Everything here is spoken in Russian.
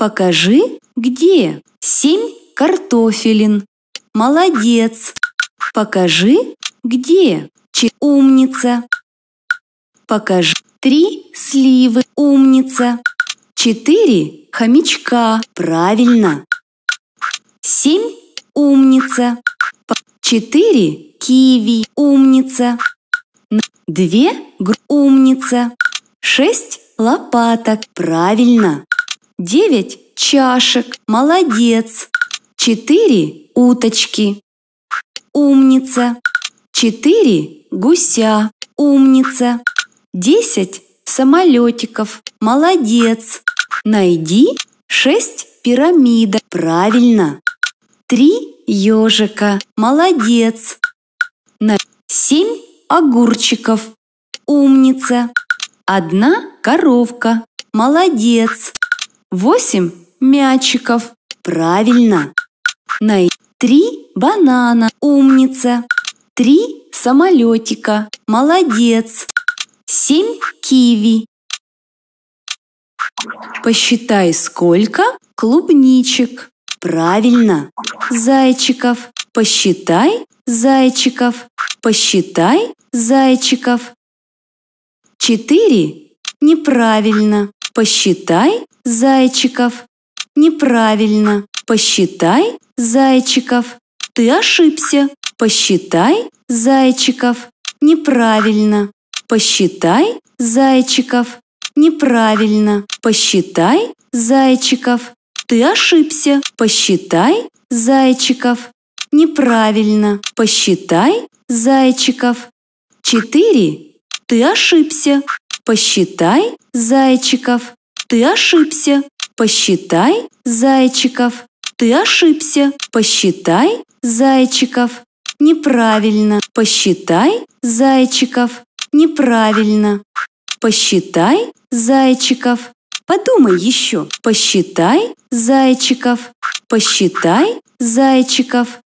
Покажи, где. Семь картофелин. Молодец. Покажи, где. Че умница. Покажи. Три сливы. Умница. Четыре хомячка. Правильно. Семь умница. Четыре киви. Умница. Две умница. Шесть лопаток. Правильно девять чашек. Молодец. четыре уточки. Умница. четыре гуся. Умница. десять самолетиков. Молодец. Найди шесть пирамид, Правильно. три ежика. Молодец. На 7 огурчиков. Умница. Одна коровка. Молодец. Восемь мячиков. Правильно. На три банана. Умница. Три самолетика. Молодец. Семь киви. Посчитай, сколько клубничек. Правильно. Зайчиков. Посчитай зайчиков. Посчитай зайчиков. Четыре. Неправильно. Посчитай зайчиков. Неправильно. Посчитай зайчиков. Ты ошибся. Посчитай зайчиков. Неправильно. Посчитай зайчиков. Неправильно. Посчитай зайчиков. Ты ошибся. Посчитай зайчиков. Неправильно. Посчитай зайчиков. Четыре. Ты ошибся. Посчитай зайчиков. Ты ошибся. Посчитай зайчиков. Ты ошибся. Посчитай зайчиков. Неправильно. Посчитай зайчиков. Неправильно. Посчитай зайчиков. Подумай еще. Посчитай зайчиков. Посчитай зайчиков.